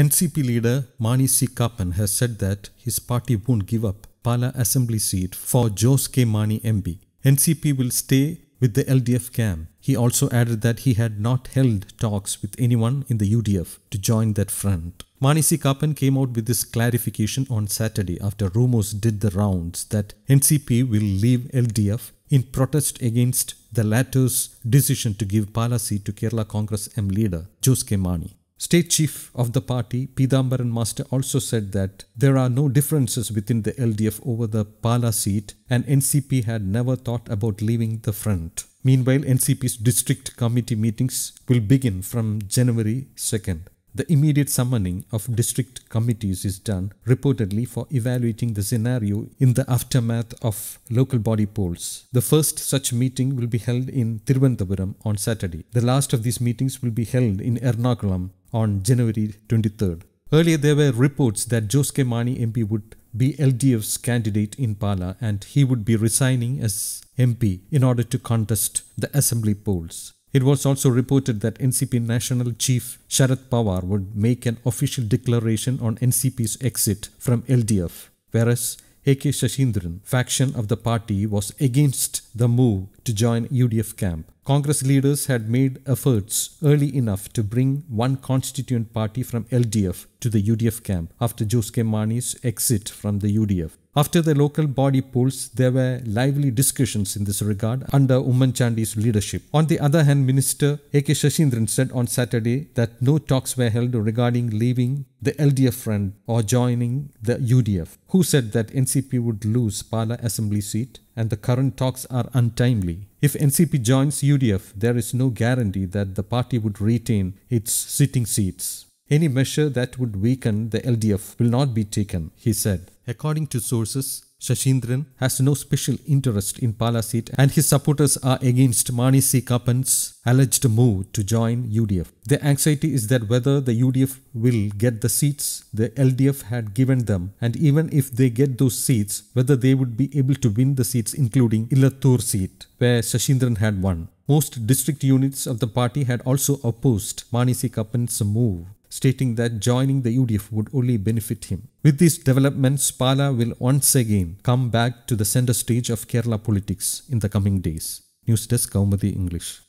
NCP leader Mani C. Kapan has said that his party won't give up Pala assembly seat for Jose K. Mani MB. NCP will stay with the LDF camp. He also added that he had not held talks with anyone in the UDF to join that front. Mani C. Kapan came out with this clarification on Saturday after rumors did the rounds that NCP will leave LDF in protest against the latter's decision to give Pala seat to Kerala Congress M leader Jose K. Mani. State Chief of the party, Pidambaran Master, also said that there are no differences within the LDF over the Pala seat and NCP had never thought about leaving the front. Meanwhile, NCP's district committee meetings will begin from January 2nd. The immediate summoning of district committees is done reportedly for evaluating the scenario in the aftermath of local body polls. The first such meeting will be held in Tiruvanthapuram on Saturday. The last of these meetings will be held in Ernakulam on January 23rd. Earlier, there were reports that Jose Mani MP would be LDF's candidate in Pala and he would be resigning as MP in order to contest the assembly polls. It was also reported that NCP National Chief Sharad Pawar would make an official declaration on NCP's exit from LDF, whereas A.K. Shashindran faction of the party was against the move to join UDF camp. Congress leaders had made efforts early enough to bring one constituent party from LDF to the UDF camp after Jose Mani's exit from the UDF. After the local body polls, there were lively discussions in this regard under Uman Chandi's leadership. On the other hand, Minister A.K. Shashindran said on Saturday that no talks were held regarding leaving the LDF front or joining the UDF, who said that NCP would lose Pala assembly seat and the current talks are untimely. If NCP joins UDF, there is no guarantee that the party would retain its sitting seats. Any measure that would weaken the LDF will not be taken, he said. According to sources, Shashindran has no special interest in Pala seat and his supporters are against Mani C. Kapan's alleged move to join UDF. The anxiety is that whether the UDF will get the seats the LDF had given them and even if they get those seats, whether they would be able to win the seats including Illathur seat where Shashindran had won. Most district units of the party had also opposed Mani C. Kapan's move stating that joining the UDF would only benefit him. With these developments, Pala will once again come back to the center stage of Kerala politics in the coming days. News Desk Kaumadi English.